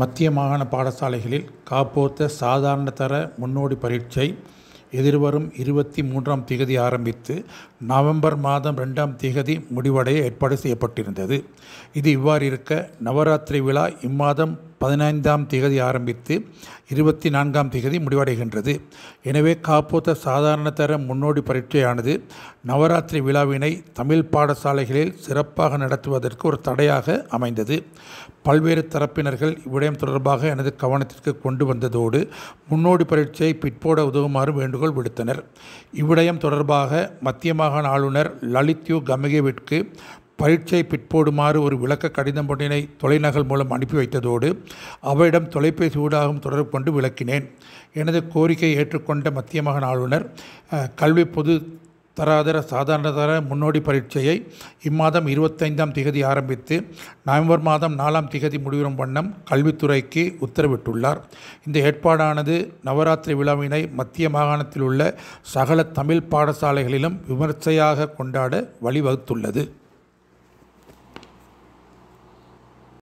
மத்திய மாகாண பாடசாலைகளில் காப்போத்த சாதாரண தர முன்னோடி பரீட்சை எதிர்வரும் இருபத்தி மூன்றாம் திகதி ஆரம்பித்து நவம்பர் மாதம் ரெண்டாம் திகதி முடிவடைய ஏற்பாடு செய்யப்பட்டிருந்தது இது இவ்வாறு இருக்க நவராத்திரி விழா இம்மாதம் பதினைந்தாம் திகதி ஆரம்பித்து இருபத்தி நான்காம் திகதி முடிவடைகின்றது எனவே காப்போத்த சாதாரணதர முன்னோடி பரீட்சையானது நவராத்திரி விழாவினை தமிழ் பாடசாலைகளில் சிறப்பாக நடத்துவதற்கு ஒரு தடையாக அமைந்தது பல்வேறு தரப்பினர்கள் இவ்விடயம் தொடர்பாக எனது கவனத்திற்கு கொண்டு வந்ததோடு முன்னோடி பரீட்சையை பிற்போட உதவுமாறு வேண்டுகோள் விடுத்தனர் இவ்விடயம் தொடர்பாக மத்திய மாகாண ஆளுநர் லலித்யூ கமிகேவிற்கு பரீட்சை பிற்போடுமாறு ஒரு விளக்க கடிதம் ஒன்றினை தொலைநகல் மூலம் அனுப்பி வைத்ததோடு அவரிடம் தொலைபேசி ஊடாகவும் தொடர்பு கொண்டு விளக்கினேன் எனது கோரிக்கையை ஏற்றுக்கொண்ட மத்திய மகன் ஆளுநர் கல்வி பொது தராதர சாதாரணதர முன்னோடி பரீட்சையை இம்மாதம் இருபத்தைந்தாம் திகதி ஆரம்பித்து நவம்பர் மாதம் நாலாம் திகதி முடிவரும் வண்ணம் கல்வித்துறைக்கு உத்தரவிட்டுள்ளார் இந்த ஏற்பாடானது நவராத்திரி விழாவினை மத்திய மாகாணத்தில் உள்ள சகல தமிழ் பாடசாலைகளிலும் விமர்சையாக கொண்டாட வழிவகுத்துள்ளது